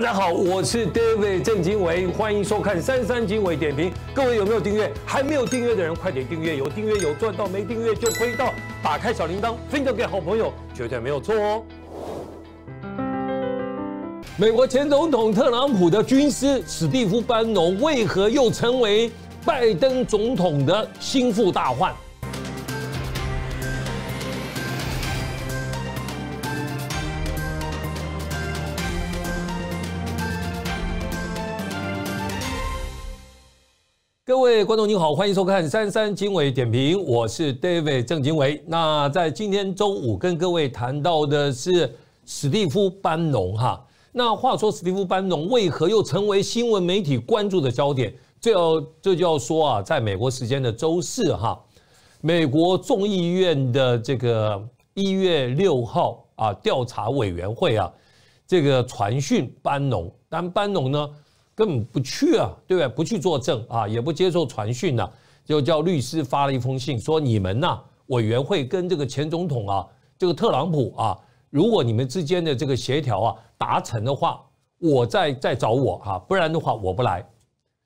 大家好，我是 David 郑经纬，欢迎收看《三三经纬点评》。各位有没有订阅？还没有订阅的人，快点订阅！有订阅有赚到，没订阅就亏到。打开小铃铛，分享给好朋友，绝对没有错哦。美国前总统特朗普的军师史蒂夫·班农，为何又成为拜登总统的心腹大患？各位观众您好，欢迎收看《三三经纬点评》，我是 David 郑经纬。那在今天中午跟各位谈到的是史蒂夫班农哈。那话说史蒂夫班农为何又成为新闻媒体关注的焦点？这要这就要说啊，在美国时间的周四哈，美国众议院的这个一月六号啊调查委员会啊，这个传讯班农，但班农呢？根本不去啊，对不对？不去作证啊，也不接受传讯呢，就叫律师发了一封信，说你们呐，委员会跟这个前总统啊，这个特朗普啊，如果你们之间的这个协调啊达成的话，我再再找我啊，不然的话我不来。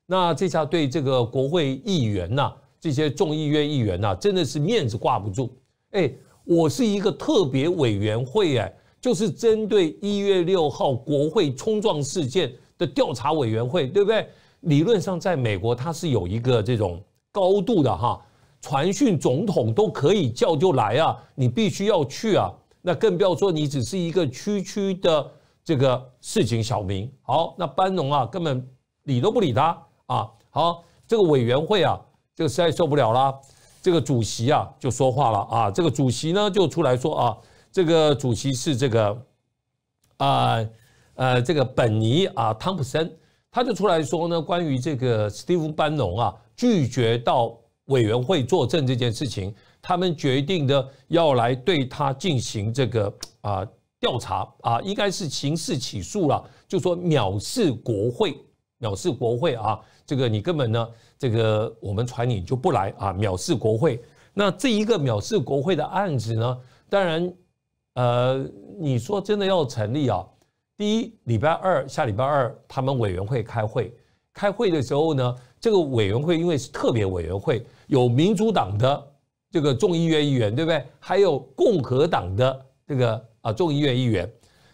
那这下对这个国会议员呐，这些众议院议员呐，真的是面子挂不住。哎，我是一个特别委员会哎，就是针对一月六号国会冲撞事件。的调查委员会，对不对？理论上，在美国，它是有一个这种高度的哈传讯，总统都可以叫就来啊，你必须要去啊。那更不要说你只是一个区区的这个市井小民。好，那班农啊，根本理都不理他啊。好，这个委员会啊，这个实在受不了了，这个主席啊，就说话了啊。这个主席呢，就出来说啊，这个主席是这个啊。呃，这个本尼啊，汤普森他就出来说呢，关于这个史蒂夫班农啊拒绝到委员会作证这件事情，他们决定的要来对他进行这个啊调查啊，应该是刑事起诉了，就说藐视国会，藐视国会啊，这个你根本呢，这个我们传你就不来啊，藐视国会。那这一个藐视国会的案子呢，当然，呃，你说真的要成立啊？第一礼拜二下礼拜二，他们委员会开会。开会的时候呢，这个委员会因为是特别委员会，有民主党的这个众议院议员，对不对？还有共和党的这个啊众议院议员，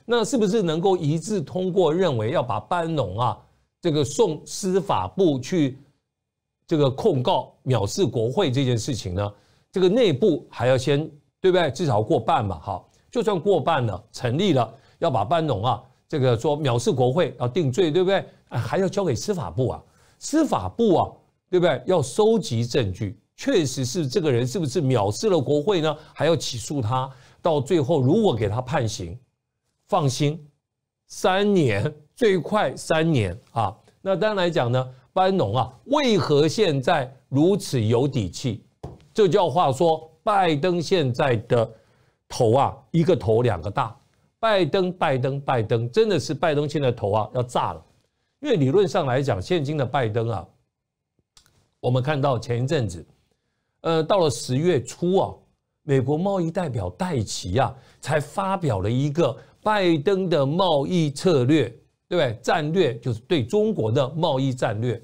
那是不是能够一致通过，认为要把班农啊这个送司法部去这个控告藐视国会这件事情呢？这个内部还要先对不对？至少过半吧，好，就算过半了，成立了。要把班农啊，这个说藐视国会要定罪，对不对？还要交给司法部啊，司法部啊，对不对？要收集证据，确实是这个人是不是藐视了国会呢？还要起诉他。到最后，如果给他判刑，放心，三年，最快三年啊。那当然来讲呢，班农啊，为何现在如此有底气？这叫话说，拜登现在的头啊，一个头两个大。拜登，拜登，拜登，真的是拜登，现在头啊要炸了，因为理论上来讲，现今的拜登啊，我们看到前一阵子，呃，到了十月初啊，美国贸易代表戴奇啊，才发表了一个拜登的贸易策略，对不对？战略就是对中国的贸易战略。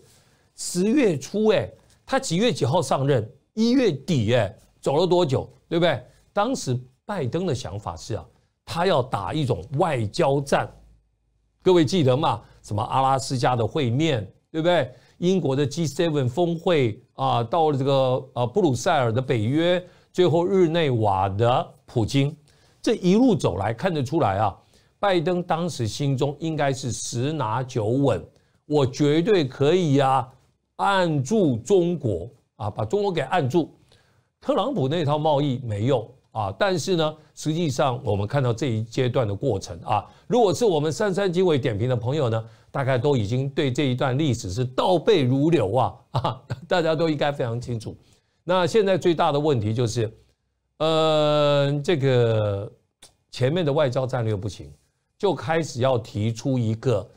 十月初，哎，他几月几号上任？一月底，哎，走了多久？对不对？当时拜登的想法是啊。他要打一种外交战，各位记得吗？什么阿拉斯加的会面，对不对？英国的 G7 峰会啊，到了这个呃布鲁塞尔的北约，最后日内瓦的普京，这一路走来看得出来啊，拜登当时心中应该是十拿九稳，我绝对可以啊，按住中国啊，把中国给按住。特朗普那套贸易没用。啊，但是呢，实际上我们看到这一阶段的过程啊，如果是我们三三经纬点评的朋友呢，大概都已经对这一段历史是倒背如流啊 啊，大家都应该非常清楚。那现在最大的问题就是，呃，这个前面的外交战略不行，就开始要提出一个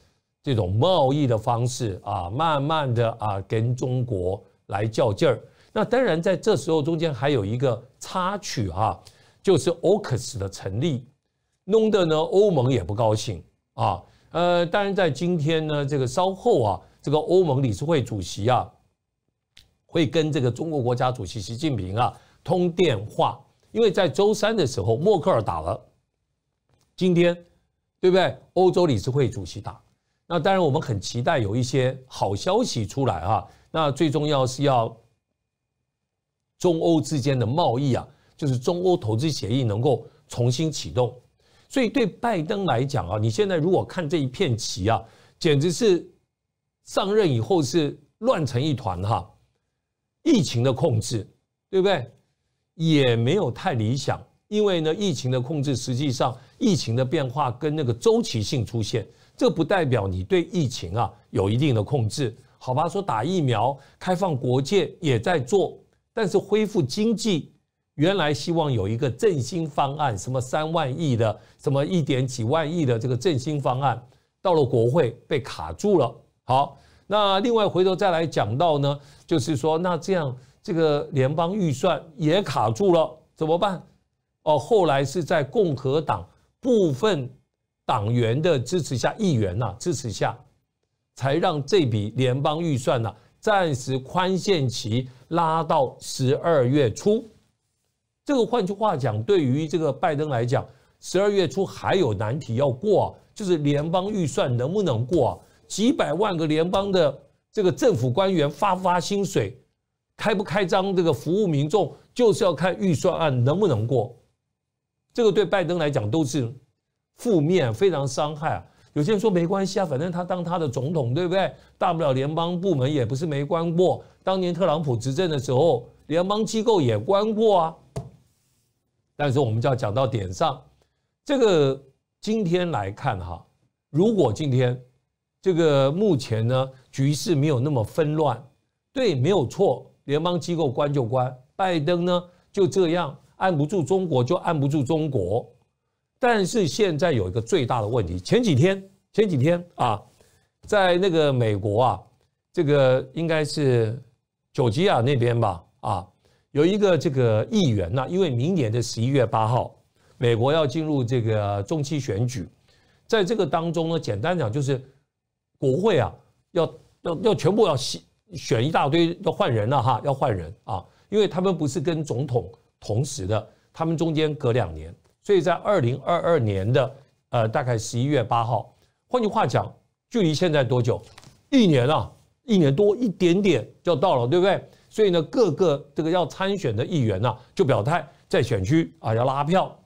这种贸易的方式啊，慢慢的啊，跟中国来较劲儿。那当然，在这时候中间还有一个插曲啊，就是欧可斯的成立，弄得呢欧盟也不高兴啊。呃，当然在今天呢，这个稍后啊，这个欧盟理事会主席啊，会跟这个中国国家主席习近平啊通电话，因为在周三的时候，默克尔打了，今天对不对？欧洲理事会主席打，那当然我们很期待有一些好消息出来啊。那最重要是要。中欧之间的贸易啊，就是中欧投资协议能够重新启动，所以对拜登来讲啊，你现在如果看这一片棋啊，简直是上任以后是乱成一团哈。疫情的控制，对不对？也没有太理想，因为呢，疫情的控制实际上疫情的变化跟那个周期性出现，这不代表你对疫情啊有一定的控制，好吧？说打疫苗、开放国界也在做。但是恢复经济，原来希望有一个振兴方案，什么三万亿的，什么一点几万亿的这个振兴方案，到了国会被卡住了。好，那另外回头再来讲到呢，就是说，那这样这个联邦预算也卡住了，怎么办？哦，后来是在共和党部分党员的支持下，议员呐支持下，才让这笔联邦预算呢暂时宽限期。拉到十二月初，这个换句话讲，对于这个拜登来讲，十二月初还有难题要过，就是联邦预算能不能过？几百万个联邦的这个政府官员发不发薪水，开不开张？这个服务民众，就是要看预算案能不能过。这个对拜登来讲都是负面，非常伤害。有些人说没关系啊，反正他当他的总统，对不对？大不了联邦部门也不是没关过，当年特朗普执政的时候，联邦机构也关过啊。但是我们就要讲到点上，这个今天来看哈，如果今天这个目前呢局势没有那么纷乱，对，没有错，联邦机构关就关，拜登呢就这样，按不住中国就按不住中国。但是现在有一个最大的问题，前几天前几天啊，在那个美国啊，这个应该是，九吉亚那边吧啊，有一个这个议员呢，因为明年的十一月八号，美国要进入这个中期选举，在这个当中呢，简单讲就是，国会啊要要要全部要选选一大堆要换人了哈，要换人啊，因为他们不是跟总统同时的，他们中间隔两年。所以在二零二二年的呃，大概十一月八号，换句话讲，距离现在多久？一年了，一年多一点点就到了，对不对？所以呢，各个这个要参选的议员呢，就表态在选区啊要拉票。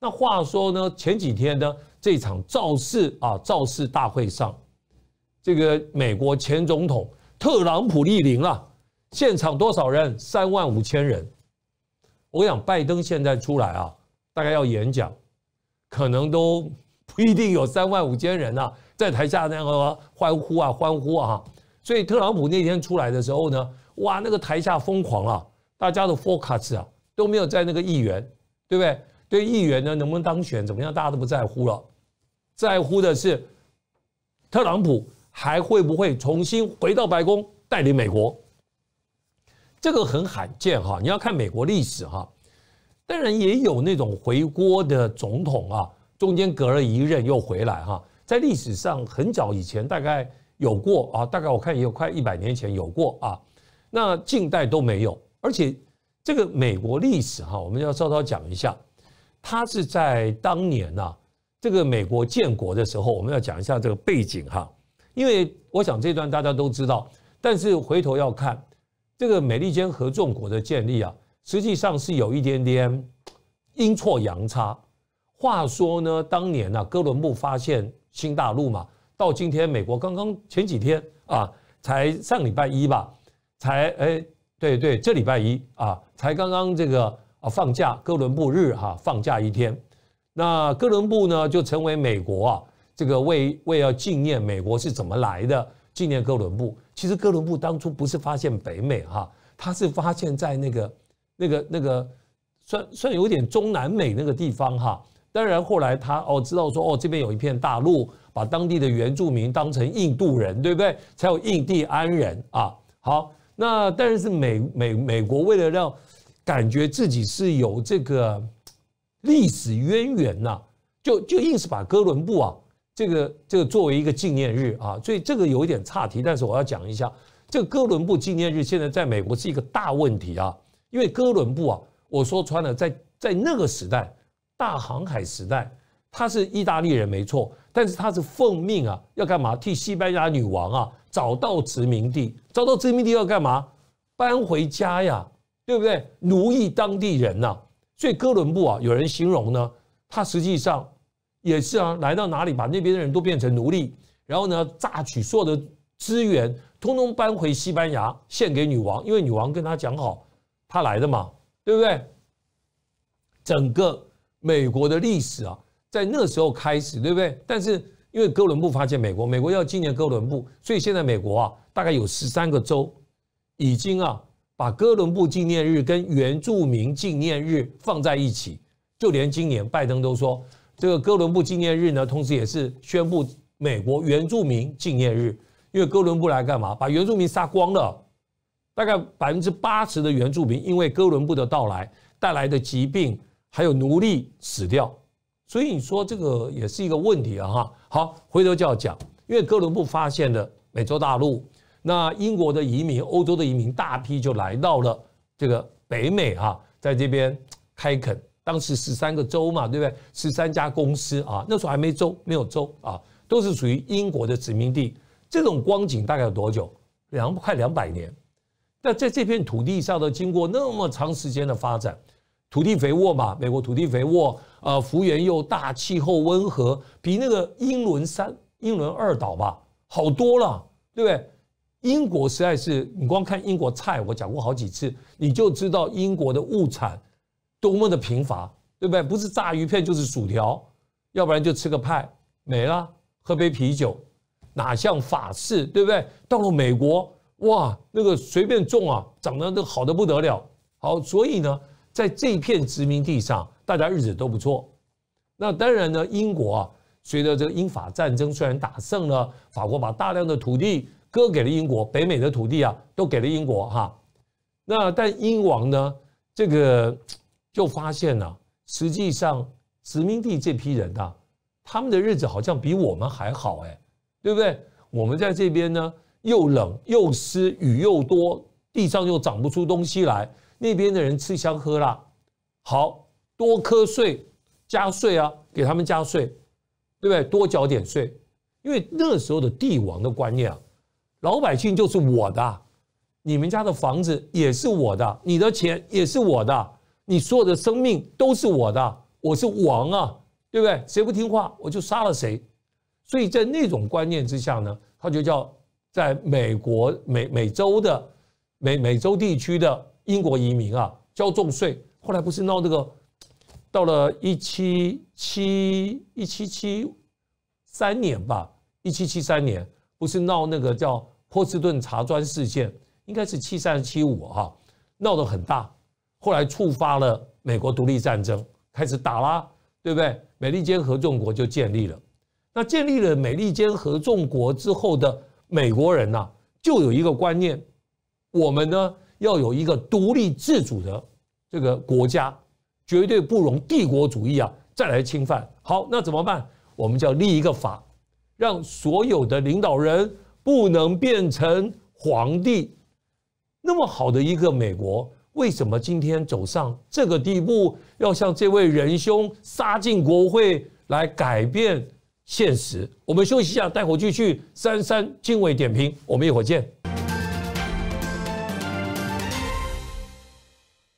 那话说呢，前几天呢，这场造势啊造势大会上，这个美国前总统特朗普莅临了，现场多少人？三万五千人。我想拜登现在出来啊。大概要演讲，可能都不一定有三万五千人啊，在台下那个欢呼啊，欢呼啊！所以特朗普那天出来的时候呢，哇，那个台下疯狂啊，大家的 f o r e cuts 啊都没有在那个议员，对不对？对议员呢，能不能当选怎么样，大家都不在乎了，在乎的是特朗普还会不会重新回到白宫带领美国，这个很罕见哈，你要看美国历史哈。当然也有那种回锅的总统啊，中间隔了一任又回来哈，在历史上很早以前大概有过啊，大概我看也有快一百年前有过啊，那近代都没有，而且这个美国历史哈，我们要稍稍讲一下，他是在当年呐，这个美国建国的时候，我们要讲一下这个背景哈，因为我想这段大家都知道，但是回头要看这个美利坚合众国的建立啊。实际上是有一点点阴错阳差。话说呢，当年呢，哥伦布发现新大陆嘛，到今天美国刚刚前几天啊，才上礼拜一吧，才哎，对对，这礼拜一啊，才刚刚这个啊放假哥伦布日哈，放假一天。那哥伦布呢，就成为美国啊，这个为为要纪念美国是怎么来的，纪念哥伦布。其实哥伦布当初不是发现北美哈，他是发现在那个。那个那个，算算有点中南美那个地方哈，当然后来他哦知道说哦这边有一片大陆，把当地的原住民当成印度人，对不对？才有印第安人啊。好，那但是美美美国为了让感觉自己是有这个历史渊源呐，就就硬是把哥伦布啊这个这个作为一个纪念日啊，所以这个有一点岔题，但是我要讲一下，这个哥伦布纪念日现在在美国是一个大问题啊。因为哥伦布啊，我说穿了，在在那个时代，大航海时代，他是意大利人没错，但是他是奉命啊，要干嘛？替西班牙女王啊，找到殖民地，找到殖民地要干嘛？搬回家呀，对不对？奴役当地人呐。所以哥伦布啊，有人形容呢，他实际上也是啊，来到哪里把那边的人都变成奴隶，然后呢，榨取所有的资源，通通搬回西班牙献给女王，因为女王跟他讲好。他来的嘛，对不对？整个美国的历史啊，在那时候开始，对不对？但是因为哥伦布发现美国，美国要纪念哥伦布，所以现在美国啊，大概有十三个州已经啊，把哥伦布纪念日跟原住民纪念日放在一起。就连今年拜登都说，这个哥伦布纪念日呢，同时也是宣布美国原住民纪念日，因为哥伦布来干嘛？把原住民杀光了。大概百分之八十的原住民因为哥伦布的到来带来的疾病，还有奴隶死掉，所以你说这个也是一个问题啊！哈，好，回头就要讲，因为哥伦布发现了美洲大陆，那英国的移民、欧洲的移民大批就来到了这个北美啊，在这边开垦。当时十三个州嘛，对不对？十三家公司啊，那时候还没州，没有州啊，都是属于英国的殖民地。这种光景大概有多久？两快两百年。那在这片土地上的，经过那么长时间的发展，土地肥沃嘛，美国土地肥沃，呃，幅员又大，气候温和，比那个英伦三英伦二岛吧好多了，对不对？英国实在是，你光看英国菜，我讲过好几次，你就知道英国的物产多么的贫乏，对不对？不是炸鱼片就是薯条，要不然就吃个派，没了，喝杯啤酒，哪像法式，对不对？到了美国。哇，那个随便种啊，长得都好的不得了，好，所以呢，在这片殖民地上，大家日子都不错。那当然呢，英国啊，随着这英法战争虽然打胜了，法国把大量的土地割给了英国，北美的土地啊，都给了英国哈。那但英王呢，这个就发现了，实际上殖民地这批人啊，他们的日子好像比我们还好哎，对不对？我们在这边呢。又冷又湿，雨又多，地上又长不出东西来。那边的人吃香喝辣，好多瞌睡，加税啊，给他们加税，对不对？多缴点税，因为那时候的帝王的观念啊，老百姓就是我的，你们家的房子也是我的，你的钱也是我的，你所有的生命都是我的，我是王啊，对不对？谁不听话，我就杀了谁。所以在那种观念之下呢，他就叫。在美国美美洲的美美洲地区的英国移民啊，交重税，后来不是闹这个，到了一七七一七七三年吧，一七七三年不是闹那个叫波士顿茶砖事件，应该是七三七五哈，闹得很大，后来触发了美国独立战争，开始打啦，对不对？美利坚合众国就建立了。那建立了美利坚合众国之后的。美国人呐，就有一个观念，我们呢要有一个独立自主的这个国家，绝对不容帝国主义啊再来侵犯。好，那怎么办？我们就要立一个法，让所有的领导人不能变成皇帝。那么好的一个美国，为什么今天走上这个地步？要向这位仁兄杀进国会来改变？现实。我们休息一下，待会继续三三经纬点评，我们一会儿见。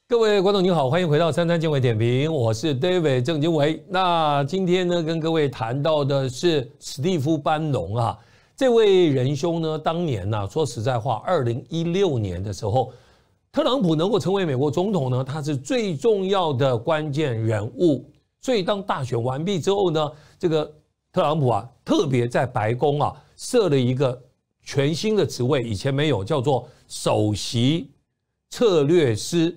各位观众您好，欢迎回到三三经纬点评，我是 David 郑经纬。那今天呢，跟各位谈到的是史蒂夫·班农啊，这位仁兄呢，当年呢，说实在话，二零一六年的时候，特朗普能够成为美国总统呢，他是最重要的关键人物，所以当大选完毕之后呢，这个。特朗普啊，特别在白宫啊设了一个全新的职位，以前没有，叫做首席策略师，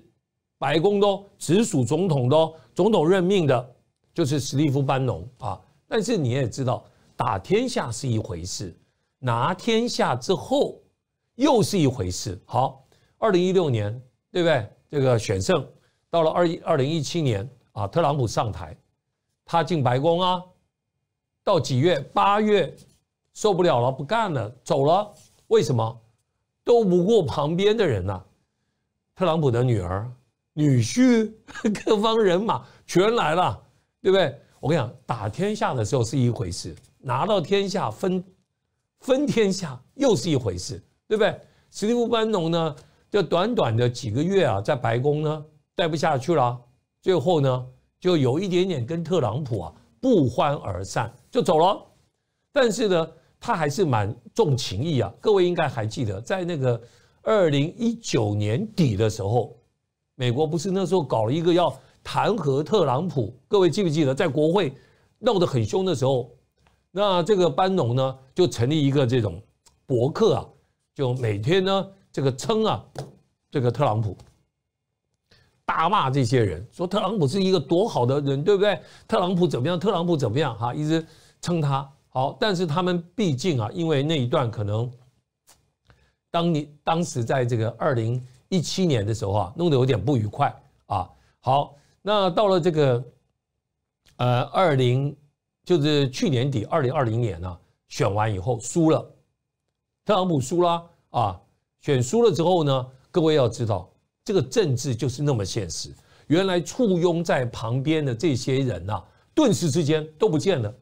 白宫都直属总统的，总统任命的，就是史蒂夫·班农啊。但是你也知道，打天下是一回事，拿天下之后又是一回事。好，二零一六年对不对？这个选胜到了二一二零一七年啊，特朗普上台，他进白宫啊。到几月？八月，受不了了，不干了，走了。为什么？斗不过旁边的人呐。特朗普的女儿、女婿，各方人马全来了，对不对？我跟你讲，打天下的时候是一回事，拿到天下分分天下又是一回事，对不对？史蒂夫·班农呢，就短短的几个月啊，在白宫呢待不下去了，最后呢，就有一点点跟特朗普啊不欢而散。就走了，但是呢，他还是蛮重情义啊。各位应该还记得，在那个二零一九年底的时候，美国不是那时候搞了一个要弹劾特朗普？各位记不记得，在国会闹得很凶的时候，那这个班农呢，就成立一个这种博客啊，就每天呢，这个称啊，这个特朗普大骂这些人，说特朗普是一个多好的人，对不对？特朗普怎么样？特朗普怎么样？哈，一直。称他好，但是他们毕竟啊，因为那一段可能，当你当时在这个二零一七年的时候啊，弄得有点不愉快啊。好，那到了这个呃二零，就是去年底二零二零年呢，选完以后输了，特朗普输了啊，选输了之后呢，各位要知道，这个政治就是那么现实。原来簇拥在旁边的这些人呐，顿时之间都不见了。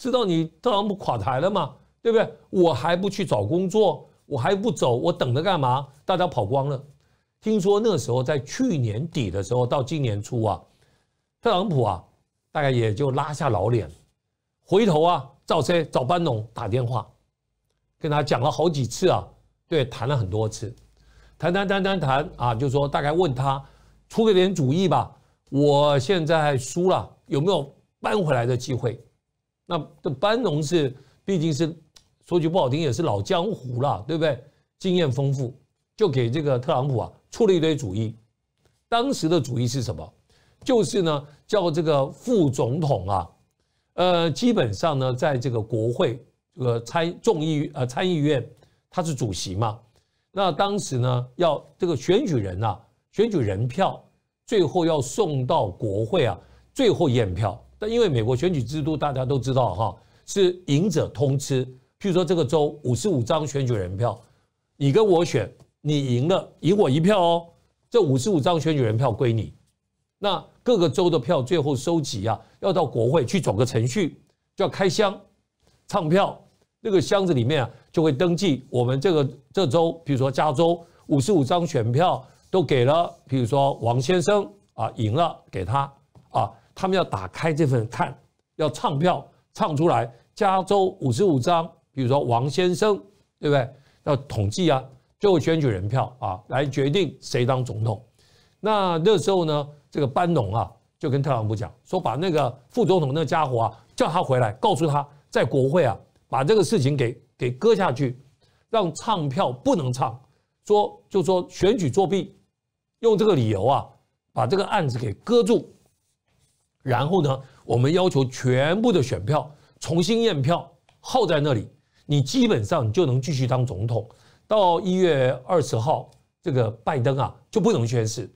知道你特朗普垮台了吗？对不对？我还不去找工作，我还不走，我等着干嘛？大家跑光了。听说那时候在去年底的时候到今年初啊，特朗普啊，大概也就拉下老脸，回头啊找谁找班农打电话，跟他讲了好几次啊，对，谈了很多次，谈谈谈谈谈啊，就说大概问他出个点主意吧。我现在输了，有没有扳回来的机会？那这班农是毕竟是说句不好听也是老江湖了，对不对？经验丰富，就给这个特朗普啊出了一堆主意。当时的主意是什么？就是呢叫这个副总统啊，呃，基本上呢在这个国会这个参众议呃参议院他是主席嘛，那当时呢要这个选举人啊选举人票最后要送到国会啊最后验票。但因为美国选举制度，大家都知道哈，是赢者通吃。譬如说，这个州五十五张选举人票，你跟我选，你赢了，赢我一票哦，这五十五张选举人票归你。那各个州的票最后收集啊，要到国会去走个程序，叫开箱唱票。那个箱子里面啊，就会登记我们这个这州，譬如说加州五十五张选票都给了，譬如说王先生啊，赢了给他啊。他们要打开这份看，要唱票唱出来，加州五十五张，比如说王先生，对不对？要统计啊，最后选举人票啊，来决定谁当总统。那那时候呢，这个班农啊，就跟特朗普讲说，把那个副总统那家伙啊，叫他回来，告诉他，在国会啊，把这个事情给给搁下去，让唱票不能唱，说就说选举作弊，用这个理由啊，把这个案子给搁住。然后呢，我们要求全部的选票重新验票，耗在那里，你基本上就能继续当总统。到一月二十号，这个拜登啊就不能宣誓，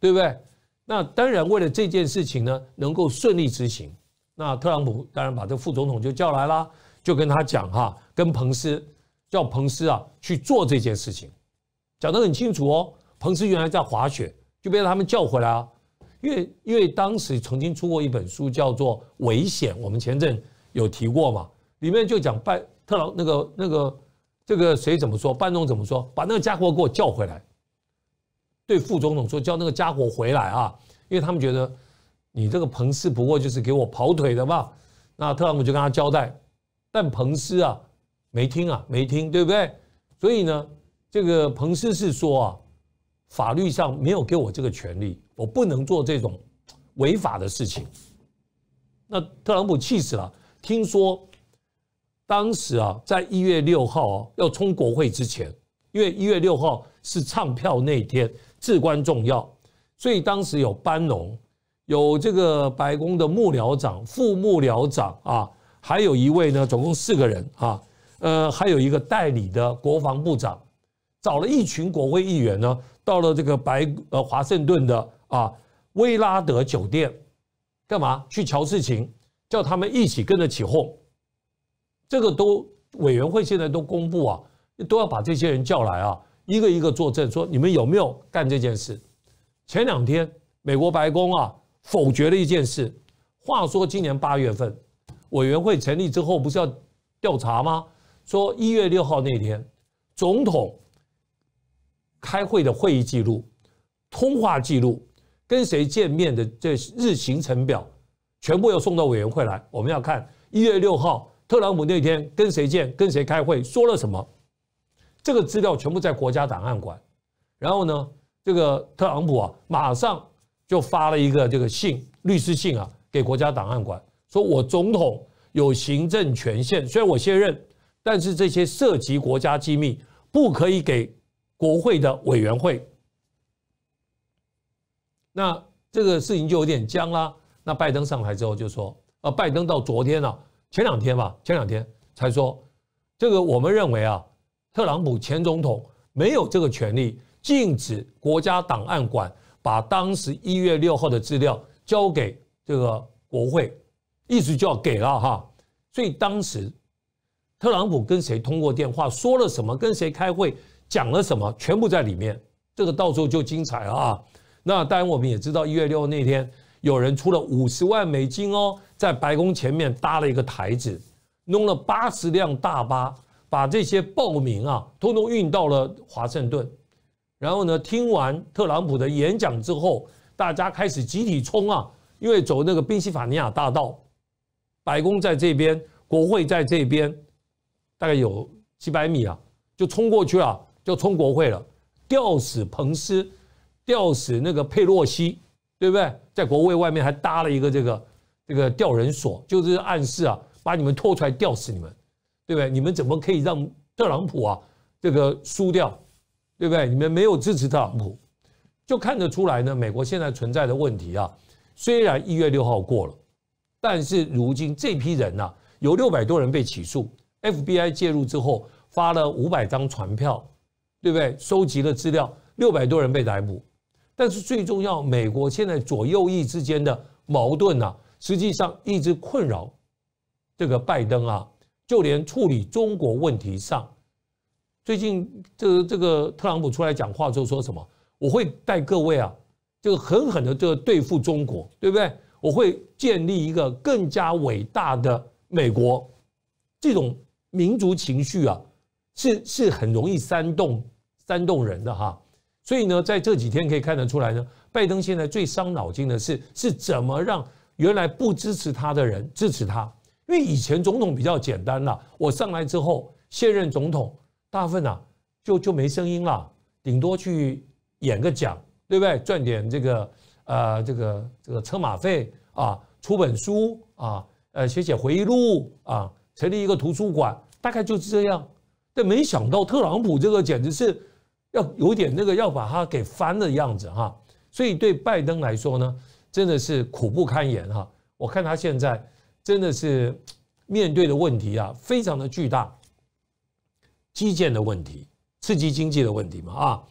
对不对？那当然，为了这件事情呢能够顺利执行，那特朗普当然把这副总统就叫来啦，就跟他讲哈，跟彭斯叫彭斯啊去做这件事情，讲得很清楚哦。彭斯原来在滑雪，就被他们叫回来啊。因为因为当时曾经出过一本书叫做《危险》，我们前阵有提过嘛，里面就讲拜特朗那个那个这个谁怎么说，拜登怎么说，把那个家伙给我叫回来，对副总统说叫那个家伙回来啊，因为他们觉得你这个彭斯不过就是给我跑腿的嘛。那特朗普就跟他交代，但彭斯啊没听啊没听，对不对？所以呢，这个彭斯是说啊，法律上没有给我这个权利。我不能做这种违法的事情。那特朗普气死了。听说当时啊，在一月六号啊要冲国会之前，因为一月六号是唱票那天，至关重要，所以当时有班农，有这个白宫的幕僚长、副幕僚长啊，还有一位呢，总共四个人啊，呃，还有一个代理的国防部长，找了一群国会议员呢，到了这个白呃华盛顿的。啊，威拉德酒店，干嘛去？乔斯琴叫他们一起跟着起哄，这个都委员会现在都公布啊，都要把这些人叫来啊，一个一个作证，说你们有没有干这件事？前两天美国白宫啊否决了一件事。话说今年八月份，委员会成立之后不是要调查吗？说一月六号那天，总统开会的会议记录、通话记录。跟谁见面的这日行程表，全部要送到委员会来。我们要看一月六号特朗普那天跟谁见、跟谁开会、说了什么。这个资料全部在国家档案馆。然后呢，这个特朗普啊，马上就发了一个这个信，律师信啊，给国家档案馆，说我总统有行政权限，虽然我卸任，但是这些涉及国家机密，不可以给国会的委员会。那这个事情就有点僵啦。那拜登上台之后就说啊，拜登到昨天啊，前两天吧，前两天才说，这个我们认为啊，特朗普前总统没有这个权利禁止国家档案馆把当时一月六号的资料交给这个国会，意思就要给了哈。所以当时特朗普跟谁通过电话说了什么，跟谁开会讲了什么，全部在里面。这个到时候就精彩了啊。那当然，我们也知道一月六那天，有人出了五十万美金哦，在白宫前面搭了一个台子，弄了八十辆大巴，把这些暴民啊，通通运到了华盛顿。然后呢，听完特朗普的演讲之后，大家开始集体冲啊，因为走那个宾夕法尼亚大道，白宫在这边，国会在这边，大概有几百米啊，就冲过去了，就冲国会了，吊死彭斯。吊死那个佩洛西，对不对？在国会外面还搭了一个这个这个吊人所，就是暗示啊，把你们拖出来吊死你们，对不对？你们怎么可以让特朗普啊这个输掉，对不对？你们没有支持特朗普，就看得出来呢。美国现在存在的问题啊，虽然一月六号过了，但是如今这批人呢，有六百多人被起诉，FBI 介入之后发了五百张传票，对不对？收集了资料，六百多人被逮捕。但是最重要，美国现在左右翼之间的矛盾呢，实际上一直困扰这个拜登啊。就连处理中国问题上，最近这个这个特朗普出来讲话之后说什么，我会带各位啊，这个狠狠的这个对付中国，对不对？我会建立一个更加伟大的美国，这种民族情绪啊，是是很容易煽动煽动人的哈。所以呢，在这几天可以看得出来呢，拜登现在最伤脑筋的是，是怎么让原来不支持他的人支持他？因为以前总统比较简单了，我上来之后，现任总统大部分呢就就没声音了，顶多去演个讲，对对？赚点这个呃这个这个车马费啊，出本书啊，呃写写回忆录啊，成立一个图书馆，大概就是这样。但没想到特朗普这个简直是。要有点那个，要把它给翻的样子哈，所以对拜登来说呢，真的是苦不堪言哈。我看他现在真的是面对的问题啊，非常的巨大，基建的问题、刺激经济的问题嘛啊，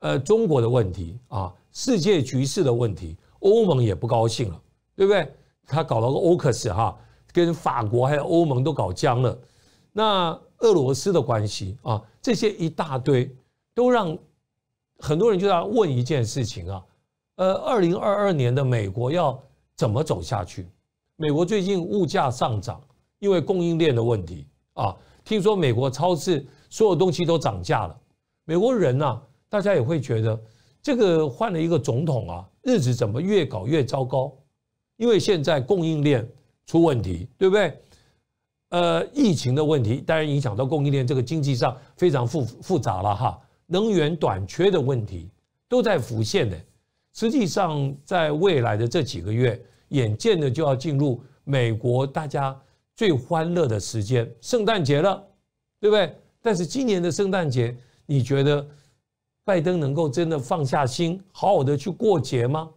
呃，中国的问题啊，世界局势的问题，欧盟也不高兴了，对不对？他搞了个欧克斯哈，跟法国还有欧盟都搞僵了。那俄罗斯的关系啊，这些一大堆。都让很多人就在问一件事情啊，呃，二零二二年的美国要怎么走下去？美国最近物价上涨，因为供应链的问题啊。听说美国超市所有东西都涨价了。美国人呢，大家也会觉得这个换了一个总统啊，日子怎么越搞越糟糕？因为现在供应链出问题，对不对？呃，疫情的问题当然影响到供应链，这个经济上非常复复杂了哈。能源短缺的问题都在浮现的，实际上在未来的这几个月，眼见的就要进入美国大家最欢乐的时间——圣诞节了，对不对？但是今年的圣诞节，你觉得拜登能够真的放下心，好好的去过节吗？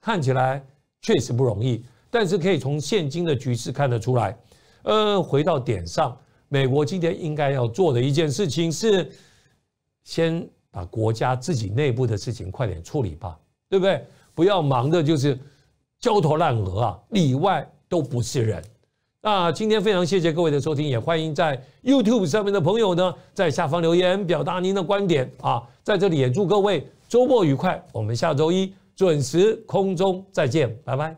看起来确实不容易。但是可以从现今的局势看得出来。呃，回到点上，美国今天应该要做的一件事情是。先把国家自己内部的事情快点处理吧，对不对？不要忙的就是焦头烂额啊，里外都不是人。那今天非常谢谢各位的收听，也欢迎在 YouTube 上面的朋友呢在下方留言表达您的观点啊。在这里也祝各位周末愉快，我们下周一准时空中再见，拜拜。